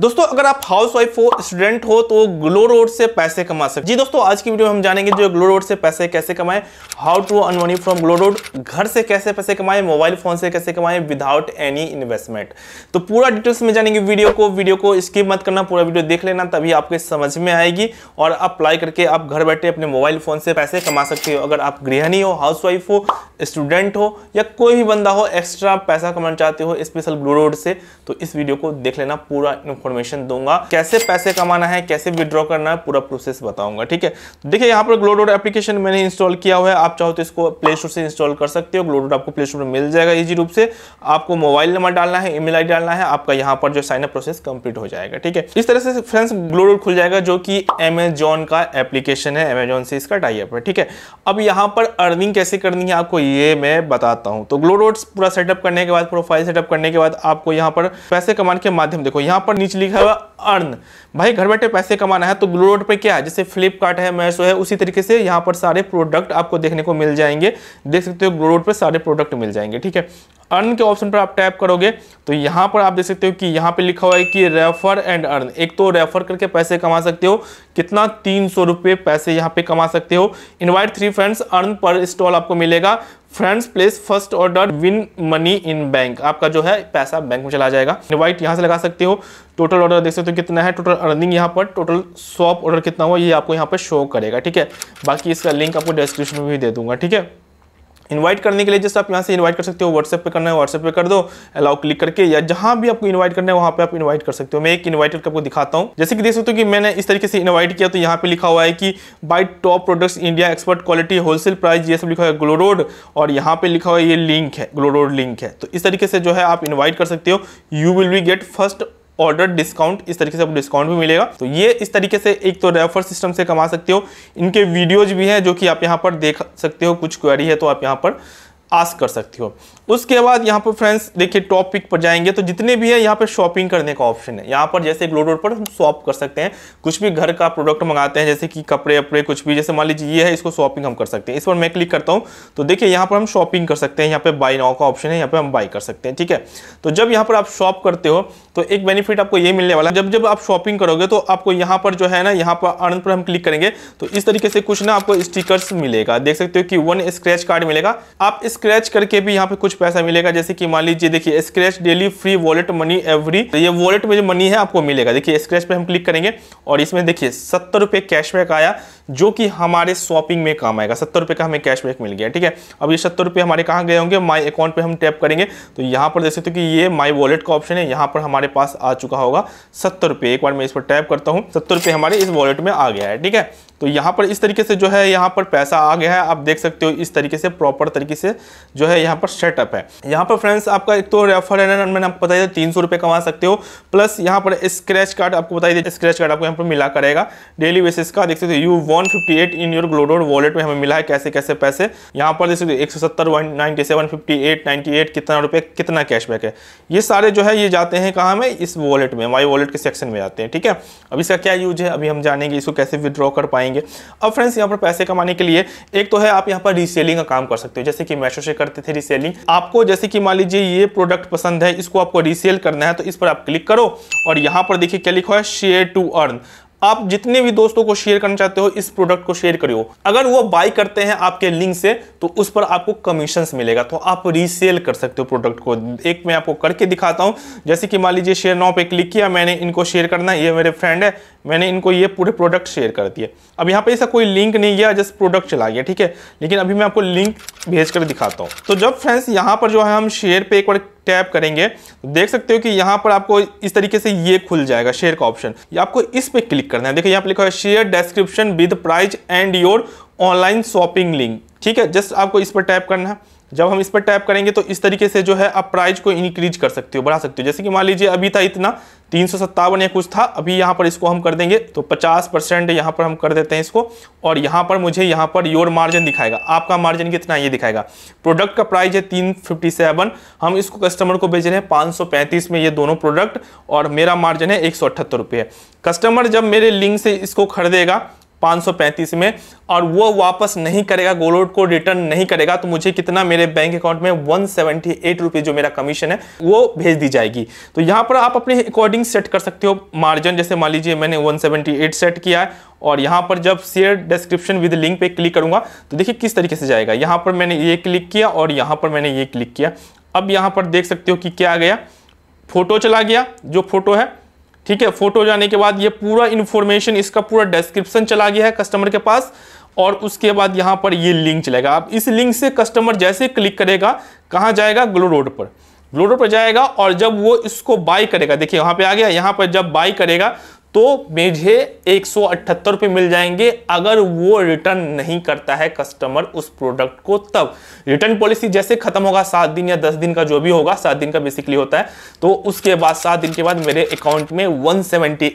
दोस्तों अगर आप हाउस वाइफ हो स्टूडेंट हो तो ग्लो रोड से पैसे कमा सकते जी दोस्तों आज की वीडियो में हम जानेंगे जो ग्लो रोड से पैसे कैसे कमाएं how to earn money from GlowRoad घर से कैसे पैसे कमाएं मोबाइल फोन से कैसे कमाएं विदाउट एनी इन्वेस्टमेंट तो पूरा डिटेल्स में जानेंगे वीडियो को वीडियो को स्किप मत करना पूरा वीडियो देख लेना तभी आपके समझ में आएगी और अप्लाई करके आप घर बैठे अपने मोबाइल फोन से पैसे कमा सकते हो अगर आप गृहणी हो हाउस वाइफ हो स्टूडेंट हो या कोई भी बंदा हो एक्स्ट्रा पैसा कमाना चाहते हो स्पेशल ग्लो रोड से तो इस वीडियो को देख लेना पूरा इन्फॉर्मेशन दूंगा कैसे पैसे कमाना है कैसे विड्रॉ करना है पूरा प्रोसेस बताऊंगा ठीक है तो देखिए यहाँ पर ग्लोडोड एप्लीकेशन मैंने इंस्टॉल किया हुआ है आप चाहो तो इसको प्ले स्टोर से इंस्टॉल कर सकते हो ग्लोडोड आपको प्ले स्टोर में मिल जाएगा ईजी रूप से आपको मोबाइल नंबर डालना है ईमेल आई डालना है आपका यहाँ पर जो अप प्रोसेस कंप्लीट हो जाएगा ठीक है इस तरह से फ्रेंड्स ग्लोडोड खुल जाएगा जो कि एमेजॉन का एप्लीकेशन है एमेजॉन से इसका टाइप है ठीक है अब यहाँ पर अर्निंग कैसे करनी है आपको ये मैं बताता हूँ तो ग्लोडोड पूरा सेटअप करने के बाद प्रोफाइल सेटअप करने के बाद आपको यहाँ पर पैसे कमाने के माध्यम देखो यहाँ पर नीचे नीचे लिखा हुआ अर्न भाई घर बैठे पैसे कमाना है तो ब्लू रोड पर क्या है जैसे फ्लिपकार्ट है मैशो है उसी तरीके से यहाँ पर सारे प्रोडक्ट आपको देखने को मिल जाएंगे देख सकते हो ब्लू रोड पर सारे प्रोडक्ट मिल जाएंगे ठीक है अर्न के ऑप्शन पर आप टैप करोगे तो यहाँ पर आप देख सकते हो कि यहाँ पे लिखा हुआ है कि रेफर एंड अर्न एक तो रेफर करके पैसे कमा सकते हो कितना तीन पैसे यहाँ पर कमा सकते हो इन्वाइट थ्री फ्रेंड्स अर्न पर स्टॉल आपको मिलेगा friends place first order win money in bank आपका जो है पैसा बैंक में चला जाएगा इन्वाइट यहाँ से लगा सकते हो टोटल ऑर्डर देख सकते हो कितना है टोटल अर्निंग यहाँ पर टोटल स्वॉप ऑर्डर कितना हुआ ये आपको यहाँ पर शो करेगा ठीक है बाकी इसका लिंक आपको डिस्क्रिप्शन में भी दे दूंगा ठीक है इनवाइट करने के लिए जैसे आप यहाँ से इनवाइट कर सकते हो व्हाट्सएप पे करना है व्हाट्सएप पे कर दो अलाउ क्लिक करके या जहाँ भी आपको इनवाइट करना है वहाँ पे आप इनवाइट कर सकते हो मैं एक इनवाइटर करके आपको दिखाता हूँ जैसे कि देख सकते हो कि मैंने इस तरीके से इनवाइट किया तो यहाँ पे लिखा हुआ है कि buy top products India expert quality wholesale price ये सब लिखा हुआ है ग्लोरोड और यहाँ पे लिखा हुआ है ये लिंक है ग्लोरोड लिंक है तो इस तरीके से जो है आप इन्वाइट कर सकते हो you will be get first order discount इस तरीके से आपको डिस्काउंट भी मिलेगा तो ये इस तरीके से एक तो रेफर सिस्टम से कमा सकते हो इनके वीडियोज भी हैं जो कि आप यहाँ पर देख सकते हो कुछ क्वेरी है तो आप यहाँ पर आस्क कर सकती हो उसके बाद यहाँ पर फ्रेंड्स देखिए टॉप पिक पर जाएंगे तो जितने भी है यहाँ पर शॉपिंग करने का ऑप्शन है यहाँ पर जैसे ग्लो रोड पर हम शॉप कर सकते हैं कुछ भी घर का प्रोडक्ट मंगाते हैं जैसे कि कपड़े वपड़े कुछ भी जैसे मान लीजिए ये है इसको शॉपिंग हम कर सकते हैं इस पर मैं क्लिक करता हूँ तो देखिए यहाँ पर हम शॉपिंग कर सकते हैं यहाँ पर बाई नाव का ऑप्शन है यहाँ पर हम बाई कर सकते हैं ठीक है तो जब यहाँ पर आप शॉप करते हो तो एक बेनिफिट आपको ये मिलने वाला है जब जब आप शॉपिंग करोगे तो आपको यहाँ पर जो है ना यहाँ पर अर्न पर हम क्लिक करेंगे तो इस तरीके से कुछ ना आपको स्टिकर्स मिलेगा देख सकते हो कि वन स्क्रैच कार्ड मिलेगा आप इस स्क्रैच करके भी यहाँ पे कुछ पैसा मिलेगा जैसे कि मान लीजिए देखिए scratch daily free wallet money every तो ये वॉलेट में जो मनी है आपको मिलेगा देखिए स्क्रैच पे हम क्लिक करेंगे और इसमें देखिए सत्तर रुपये कैशबैक आया जो कि हमारे शॉपिंग में काम आएगा सत्तर रुपये का हमें कैशबैक मिल गया ठीक है अब ये सत्तर रुपये हमारे कहाँ गए होंगे माई अकाउंट पर हम टैप करेंगे तो यहाँ पर देख सकते हो कि ये माई वॉलेट का ऑप्शन है यहाँ पर हमारे पास आ चुका होगा सत्तर रुपये एक बार मैं इस पर टैप करता हूँ सत्तर रुपये हमारे इस वॉलेट में आ गया है ठीक है तो यहाँ पर इस तरीके से जो है यहाँ पर पैसा आ गया है आप देख सकते हो इस तरीके से प्रॉपर तरीके से जो है यहाँ पर सेटअप है यहाँ पर फ्रेंड्स आपका एक तो रेफर है ना मैंने आपको बताया तीन सौ रुपये कमा सकते हो प्लस यहाँ पर स्क्रैच कार्ड आपको बताइए स्क्रैच कार्ड आपको यहाँ पर मिला करेगा डेली बेसिस का देख सकते हो you 158 in your GlowRoad wallet में हमें मिला है कैसे कैसे पैसे यहाँ पर जैसे एक सौ सत्तर one ninety seven fifty eight ninety eight कितना रुपये कितना कैशबैक है ये सारे जो है ये जाते हैं कहाँ में इस वॉलेट में माई वॉलेट के सेक्शन में जाते हैं ठीक है अब इसका क्या यूज है अभी हम जानेंगे इसको कैसे विद्रॉ कर पाएंगे अब फ्रेंड्स यहाँ पर पैसे कमाने के लिए एक तो है आप यहाँ पर रीसेलिंग का काम कर सकते हो जैसे कि मैशो से करते थे रीसेलिंग आपको जैसे कि मान लीजिए ये प्रोडक्ट पसंद है इसको आपको रीसेल करना है तो इस पर आप क्लिक करो और यहाँ पर देखिए क्या लिखा है शेयर टू अर्न आप जितने भी दोस्तों को शेयर करना चाहते हो इस प्रोडक्ट को शेयर करियो अगर वो बाय करते हैं आपके लिंक से तो उस पर आपको कमीशन मिलेगा तो आप रीसेल कर सकते हो प्रोडक्ट को एक मैं आपको करके दिखाता हूँ जैसे कि मान लीजिए शेयर नाव पे क्लिक किया मैंने इनको शेयर करना ये मेरे फ्रेंड है मैंने इनको ये पूरे प्रोडक्ट शेयर कर दिए अब यहाँ पे ऐसा कोई लिंक नहीं गया जस्ट प्रोडक्ट चला गया ठीक है लेकिन अभी मैं आपको लिंक भेज कर दिखाता हूँ तो जब फ्रेंड्स यहाँ पर जो है हम शेयर पे एक बार टैप करेंगे तो देख सकते हो कि यहाँ पर आपको इस तरीके से ये खुल जाएगा शेयर का ऑप्शन आपको इस पर क्लिक करना है देखिए यहाँ पर लिखा है share description with price and your online shopping link ठीक है जस्ट आपको इस पर टैप करना है जब हम इस पर टैप करेंगे तो इस तरीके से जो है आप प्राइस को इंक्रीज कर सकते हो बढ़ा सकते हो जैसे कि मान लीजिए अभी था इतना तीन या कुछ था अभी यहाँ पर इसको हम कर देंगे तो पचास परसेंट यहाँ पर हम कर देते हैं इसको और यहाँ पर मुझे यहाँ पर योर मार्जिन दिखाएगा आपका मार्जिन कितना ये दिखाएगा प्रोडक्ट का प्राइस है तीन हम इसको कस्टमर को भेज रहे हैं पाँच में ये दोनों प्रोडक्ट और मेरा मार्जिन है एक सौ कस्टमर जब मेरे लिंक से इसको खरीदेगा 535 में और वो वापस नहीं करेगा गोलोड को रिटर्न नहीं करेगा तो मुझे कितना मेरे बैंक अकाउंट में वन सेवेंटी जो मेरा कमीशन है वो भेज दी जाएगी तो यहाँ पर आप अपने अकॉर्डिंग सेट कर सकते हो मार्जिन जैसे मान लीजिए मैंने 178 सेट किया है और यहाँ पर जब शेयर डिस्क्रिप्शन विद लिंक पे क्लिक करूँगा तो देखिए किस तरीके से जाएगा यहाँ पर मैंने ये क्लिक किया और यहाँ पर मैंने ये क्लिक किया अब यहाँ पर देख सकते हो कि क्या आ गया फोटो चला गया जो फोटो है ठीक है फोटो जाने के बाद ये पूरा इन्फॉर्मेशन इसका पूरा डिस्क्रिप्शन चला गया है कस्टमर के पास और उसके बाद यहाँ पर ये लिंक चलेगा आप इस लिंक से कस्टमर जैसे क्लिक करेगा कहाँ जाएगा ग्लो रोड पर ग्लो रोड पर जाएगा और जब वो इसको बाई करेगा देखिए यहाँ पे आ गया यहाँ पर जब बाई करेगा तो मुझे एक सौ रुपये मिल जाएंगे अगर वो रिटर्न नहीं करता है कस्टमर उस प्रोडक्ट को तब रिटर्न पॉलिसी जैसे खत्म होगा सात दिन या दस दिन का जो भी होगा सात दिन का बेसिकली होता है तो उसके बाद सात दिन के बाद मेरे अकाउंट में वन सेवेंटी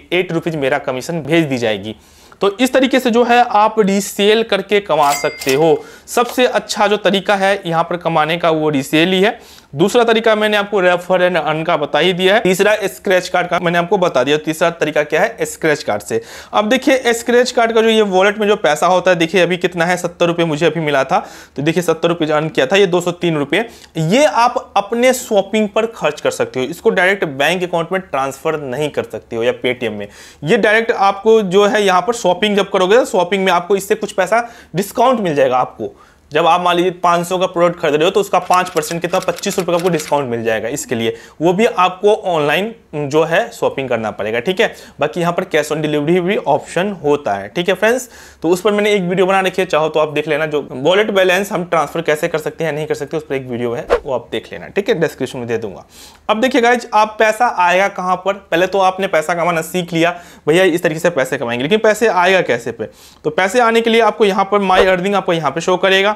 मेरा कमीशन भेज दी जाएगी तो इस तरीके से जो है आप रीसेल करके कमा सकते हो सबसे अच्छा जो तरीका है यहाँ पर कमाने का वो रीसेल ही है दूसरा तरीका मैंने आपको रेफर एंड अर्न का बता ही दिया है तीसरा स्क्रेच कार्ड का मैंने आपको बता दिया तीसरा तरीका क्या है स्क्रेच कार्ड से अब देखिए स्क्रेच कार्ड का जो ये वॉलेट में जो पैसा होता है देखिए अभी कितना है सत्तर रुपये मुझे अभी मिला था तो देखिए सत्तर रुपये अर्न किया था ये दो रुपये ये आप अपने शॉपिंग पर खर्च कर सकते हो इसको डायरेक्ट बैंक अकाउंट में ट्रांसफर नहीं कर सकते हो या पेटीएम में ये डायरेक्ट आपको जो है यहाँ पर शॉपिंग जब करोगे शॉपिंग में आपको इससे कुछ पैसा डिस्काउंट मिल जाएगा आपको जब आप मान लीजिए 500 का प्रोडक्ट खरीद रहे हो तो उसका पाँच परसेंट कितना पच्चीस रुपये का आपको डिस्काउंट मिल जाएगा इसके लिए वो भी आपको ऑनलाइन जो है शॉपिंग करना पड़ेगा ठीक है बाकी यहाँ पर कैश ऑन डिलीवरी भी ऑप्शन होता है ठीक है फ्रेंड्स तो उस पर मैंने एक वीडियो बना रखी है चाहो तो आप देख लेना जो वॉलेट बैलेंस हम ट्रांसफर कैसे कर सकते हैं नहीं कर सकते उस पर एक वीडियो है वो आप देख लेना ठीक है डिस्क्रिप्शन में दे दूंगा अब देखिए गाइज आप पैसा आएगा कहाँ पर पहले तो आपने पैसा कमाना सीख लिया भैया इस तरीके से पैसे कमाएंगे लेकिन पैसे आएगा कैसे पे तो पैसे आने के लिए आपको यहाँ पर माई अर्निंग आपको यहाँ पर शो करेगा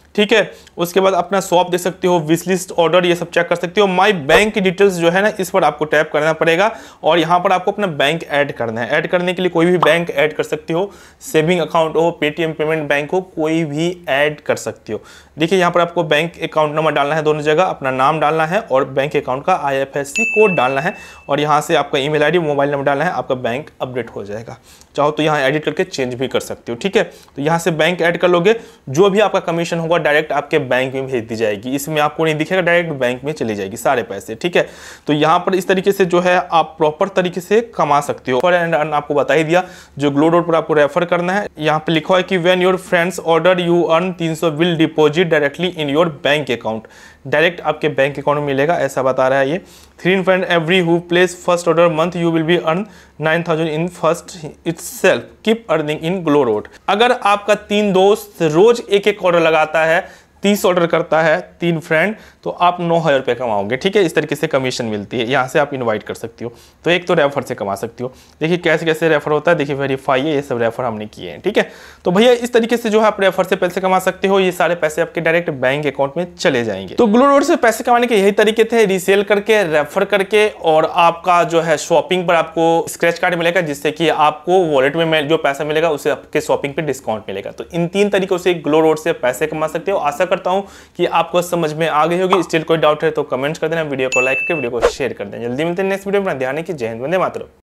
ठीक है उसके बाद अपना शॉप देख सकते हो विशलिस्ट ऑर्डर ये सब चेक कर सकते हो माई बैंक की डिटेल्स जो है ना इस पर आपको टैप करना पड़ेगा और यहाँ पर आपको अपना बैंक ऐड करना है ऐड करने के लिए कोई भी बैंक ऐड कर सकते हो सेविंग अकाउंट हो पेटीएम पेमेंट बैंक हो कोई भी ऐड कर सकते हो देखिए यहाँ पर आपको बैंक अकाउंट नंबर डालना है दोनों जगह अपना नाम डालना है और बैंक अकाउंट का आई कोड डालना है और यहाँ से आपका ई मेल मोबाइल नंबर डालना है आपका बैंक अपडेट हो जाएगा चाहो तो यहाँ एडिट करके चेंज भी कर सकते हो ठीक है तो यहाँ से बैंक ऐड कर लोगे जो भी आपका कमीशन होगा डायरेक्ट आपके बैंक में भेज दी जाएगी इसमें आपको नहीं दिखेगा डायरेक्ट बैंक में चली जाएगी सारे पैसे ठीक है तो यहाँ पर इस तरीके से जो है आप प्रॉपर तरीके से कमा सकते हो और आपको बता ही दिया जो ग्लो रोड पर आपको रेफर करना है यहाँ पर लिखा है कि when your friends order you earn तीन will deposit directly in your bank account direct आपके बैंक अकाउंट में मिलेगा ऐसा बता रहा है ये three in friend every who place first order month you will be earn nine thousand in first itself keep earning in GlowRoad अगर आपका तीन दोस्त रोज एक एक ऑर्डर लगाता है तीस ऑर्डर करता है तीन फ्रेंड तो आप नौ हज़ार रुपये कमाओगे ठीक है इस तरीके से कमीशन मिलती है यहाँ से आप इनवाइट कर सकती हो तो एक तो रेफ़र से कमा सकती हो देखिए कैसे कैसे रेफ़र होता है देखिए वेरीफाई है ये सब रेफ़र हमने किए हैं ठीक है तो भैया इस तरीके से जो है आप रेफ़र से पैसे कमा सकते हो ये सारे पैसे आपके डायरेक्ट बैंक अकाउंट में चले जाएंगे तो ग्लो रोड से पैसे कमाने के यही तरीके थे रीसेल करके रेफ़र करके और आपका जो है शॉपिंग पर आपको स्क्रैच कार्ड मिलेगा जिससे कि आपको वॉलेट में जो पैसा मिलेगा उसे आपके शॉपिंग पर डिस्काउंट मिलेगा तो इन तीन तरीकों से ग्लो रोड से पैसे कमा सकते हो आशा करता हूँ कि आपको समझ में आ गई होगी स्टिल कोई डाउट है तो कमेंट कर देना वीडियो को लाइक करके वीडियो को शेयर कर देना जल्दी मिलते हैं नेक्स्ट वीडियो में ध्यान है कि जय हिंद वंदे मातरम